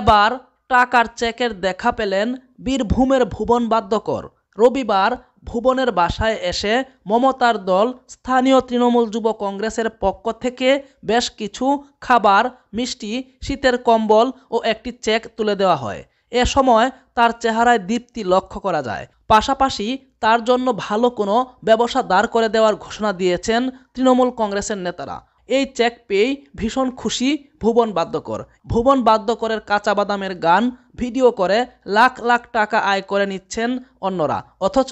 এবার টাকার চেকের দেখা পেলেন বীরভূমের ভুবন বাদ্যকর রবিবার ভুবনের বাসায় এসে মমতার দল স্থানীয় তৃণমূল যুব কংগ্রেসের পক্ষ থেকে বেশ কিছু খাবার মিষ্টি শীতের কম্বল ও একটি চেক তুলে দেওয়া হয় এ সময় তার চেহারায় দীপ্তি লক্ষ্য করা যায় পাশাপাশি তার জন্য ভালো কোনো ব্যবসা দাঁড় করে দেওয়ার ঘোষণা দিয়েছেন তৃণমূল কংগ্রেসের নেতারা এই চেক পেয়েই ভীষণ খুশি ভুবন বাদ্যকর ভুবন বাদ্যকরের কাঁচা বাদামের গান ভিডিও করে লাখ লাখ টাকা আয় করে নিচ্ছেন অন্যরা অথচ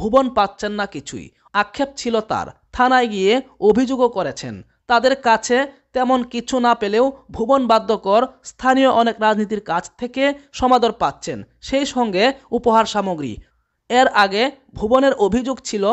ভুবন পাচ্ছেন না কিছুই আক্ষেপ ছিল তার থানায় গিয়ে অভিযোগও করেছেন তাদের কাছে তেমন কিছু না পেলেও ভুবন বাদ্যকর স্থানীয় অনেক রাজনীতির কাছ থেকে সমাদর পাচ্ছেন সেই সঙ্গে উপহার সামগ্রী এর আগে ভুবনের অভিযোগ ছিল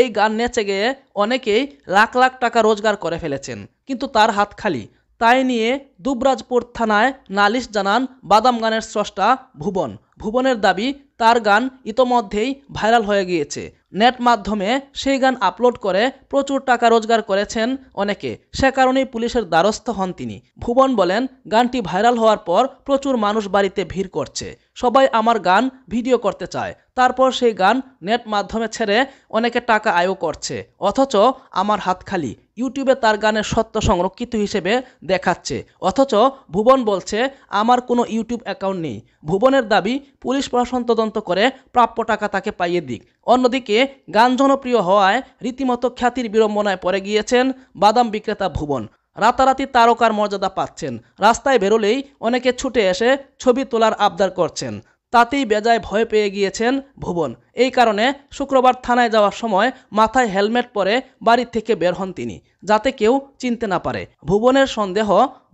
এই গান নেচে গেয়ে অনেকেই লাখ লাখ টাকা রোজগার করে ফেলেছেন কিন্তু তার হাত খালি তাই নিয়ে দুবরাজপুর থানায় নালিশ জানান বাদাম গানের স্রষ্টা ভুবন ভুবনের দাবি তার গান ইতোমধ্যেই ভাইরাল হয়ে গিয়েছে নেট মাধ্যমে সেই গান আপলোড করে প্রচুর টাকা রোজগার করেছেন অনেকে সে কারণেই পুলিশের দ্বারস্থ হন তিনি ভুবন বলেন গানটি ভাইরাল হওয়ার পর প্রচুর মানুষ বাড়িতে ভিড় করছে সবাই আমার গান ভিডিও করতে চায় তারপর সেই গান নেট মাধ্যমে ছেড়ে অনেকে টাকা আয়ও করছে অথচ আমার হাত খালি ইউটিউবে তার গানের সত্য সংরক্ষিত হিসেবে দেখাচ্ছে অথচ ভুবন বলছে আমার কোনো ইউটিউব অ্যাকাউন্ট নেই ভুবনের দাবি পুলিশ প্রশাসন তদন্ত করে প্রাপ্য টাকা তাকে পাইয়ে দিক অন্যদিকে গান জনপ্রিয় হওয়ায় রীতিমতো খ্যাতির বিড়ম্বনায় পড়ে গিয়েছেন বাদাম বিক্রেতা ভুবন রাতারাতি তারকার মর্যাদা পাচ্ছেন রাস্তায় বেরোলেই অনেকে ছুটে এসে ছবি তোলার আবদার করছেন তাতেই বেজায় ভয় পেয়ে গিয়েছেন ভুবন এই কারণে শুক্রবার থানায় যাওয়ার সময় মাথায় হেলমেট পরে বাড়ি থেকে বের হন তিনি যাতে কেউ চিনতে না পারে ভুবনের সন্দেহ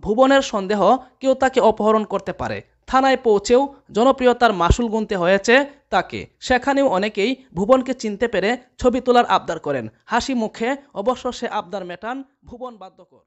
ভুবনের সন্দেহ কেউ তাকে অপহরণ করতে পারে থানায় পৌঁছেও জনপ্রিয়তার মাসুল গুনতে হয়েছে তাকে সেখানেও অনেকেই ভুবনকে চিনতে পেরে ছবি তোলার আবদার করেন হাসি মুখে অবশ্য সে আবদার মেটান ভুবন বাধ্যকর